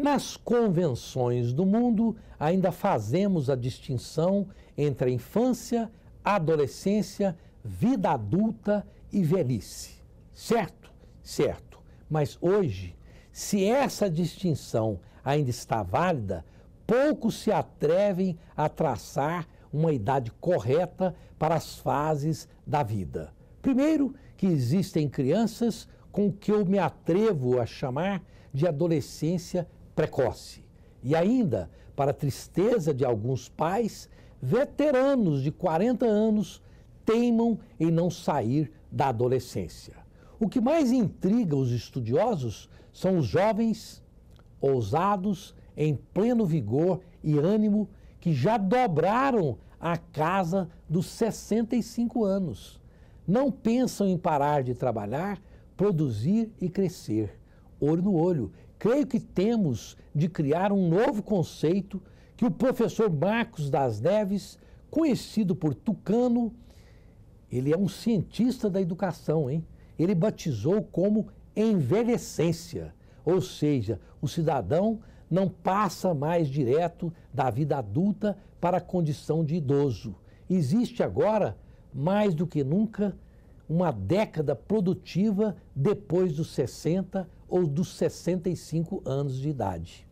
Nas convenções do mundo, ainda fazemos a distinção entre a infância, adolescência, vida adulta e velhice. Certo? Certo. Mas hoje, se essa distinção ainda está válida, poucos se atrevem a traçar uma idade correta para as fases da vida. Primeiro, que existem crianças com o que eu me atrevo a chamar de adolescência precoce. E ainda, para tristeza de alguns pais, veteranos de 40 anos teimam em não sair da adolescência. O que mais intriga os estudiosos são os jovens ousados, em pleno vigor e ânimo, que já dobraram a casa dos 65 anos. Não pensam em parar de trabalhar, produzir e crescer olho no olho. Creio que temos de criar um novo conceito que o professor Marcos das Neves, conhecido por Tucano, ele é um cientista da educação, hein? Ele batizou como envelhecência, ou seja, o cidadão não passa mais direto da vida adulta para a condição de idoso. Existe agora, mais do que nunca, uma década produtiva depois dos 60, ou dos 65 anos de idade.